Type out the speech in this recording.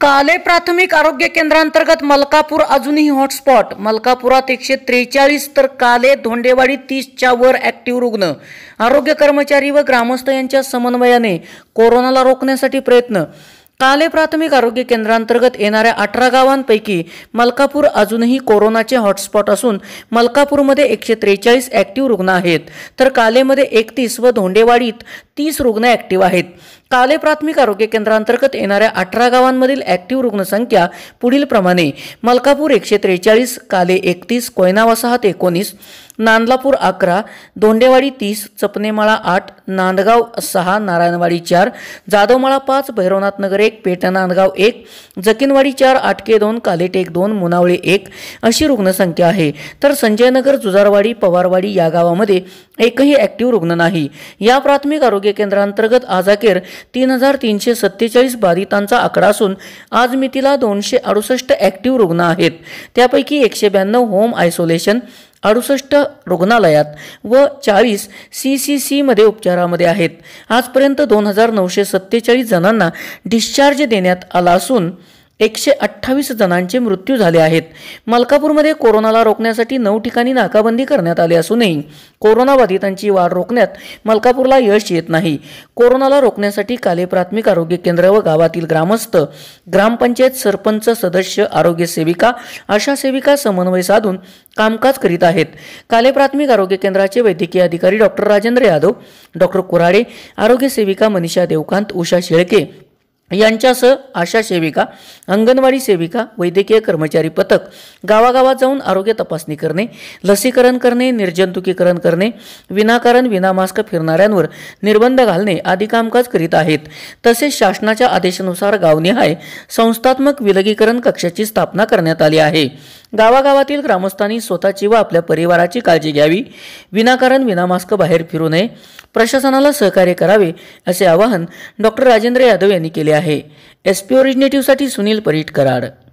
काले प्राथमिक आरोग्य केंद्रांतर्गत मलकापूर अजूनही हॉटस्पॉट मलकापुरात एकशे त्रेचाळीस तर काले धोंडेवाडी तीसच्या वर ऍक्टिव्ह रुग्ण आरोग्य कर्मचारी व ग्रामस्थ यांच्या समन्वयाने कोरोनाला रोखण्यासाठी प्रयत्न काले प्राथमिक आरोग्य केंद्रांतर्गत येणाऱ्या अठरा गावांपैकी मलकापूर अजूनही कोरोनाचे हॉटस्पॉट असून मलकापूरमध्ये एकशे त्रेचाळीस ॲक्टिव्ह रुग्ण आहेत तर कालेमध्ये एकतीस व धोंडेवाडीत तीस रुग्ण ॲक्टिव्ह आहेत काले प्राथमिक आरोग्य केंद्रांतर्गत येणाऱ्या अठरा गावांमधील ॲक्टिव्ह रुग्णसंख्या पुढील प्रमाणे मलकापूर एकशे त्रेचाळीस काले एकतीस कोयना वसाहत एकोणीस नांदलापूर अकरा दोंडेवाडी तीस चपनेमाळा आठ नांदगाव सहा नारायणवाडी चार जाधवमाळा पाच भैरवनाथ नगर एक पेट नांदगाव एक जकीनवाडी चार आटके दोन कालेटेक दोन मुनावळे एक अशी रुग्णसंख्या आहे तर संजयनगर जुजारवाडी पवारवाडी या गावामध्ये एकही ॲक्टिव्ह रुग्ण नाही या प्राथमिक आरोग्य केंद्रांतर्गत आज अखेर तीन हजार तीनशे सत्तेचाळीस बाधितांचा आकडा असून आज मितीला दोनशे अडुसष्ट ॲक्टिव्ह रुग्ण आहेत त्यापैकी एकशे ब्याण्णव होम आयसोलेशन अडुसष्ट रुग्णालयात व चाळीस सी सी सीमध्ये उपचारामध्ये आहेत आजपर्यंत दोन हजार नऊशे सत्तेचाळीस जणांना डिस्चार्ज देण्यात आला असून एकशे अठ्ठावीस जणांचे मृत्यू झाले आहेत मलकापूरमध्ये कोरोनाला रोखण्यासाठी नऊ ठिकाणी नाकाबंदी करण्यात आली असूनही कोरोनाबाधितांची वाढ रोखण्यात मलकापूरला यश येत नाही कोरोनाला रोखण्यासाठी काले प्राथमिक आरोग्य केंद्र व गावातील ग्रामस्थ ग्रामपंचायत सरपंच सदस्य आरोग्य सेविका आशा सेविका समन्वय साधून कामकाज करीत आहेत काले प्राथमिक आरोग्य केंद्राचे वैद्यकीय अधिकारी डॉक्टर राजेंद्र यादव डॉक्टर कुराडे आरोग्य सेविका मनीषा देवकांत उषा शेळके यांच्यासह आशा सेविका अंगणवाडी सेविका वैद्यकीय कर्मचारी पथक गावागावात जाऊन आरोग्य तपासणी करणे लसीकरण करणे निर्जंतुकीकरण करणे विनाकारण विनामास्क फिरणाऱ्यांवर निर्बंध घालणे आदी कामकाज करीत आहेत तसेच शासनाच्या आदेशानुसार गावनिहाय संस्थात्मक विलगीकरण कक्षाची स्थापना करण्यात आली आहे गावागावातील ग्रामस्थांनी स्वतःची व आपल्या परिवाराची काळजी घ्यावी विनाकारण विनामास्क बाहेर फिरू नये प्रशासनाला सहकार्य करावे असे आवाहन डॉक्टर राजेंद्र यादव यांनी केले आहे आहे एस पी ओरिजिनेटिव्हसाठी सुनील परीट कराड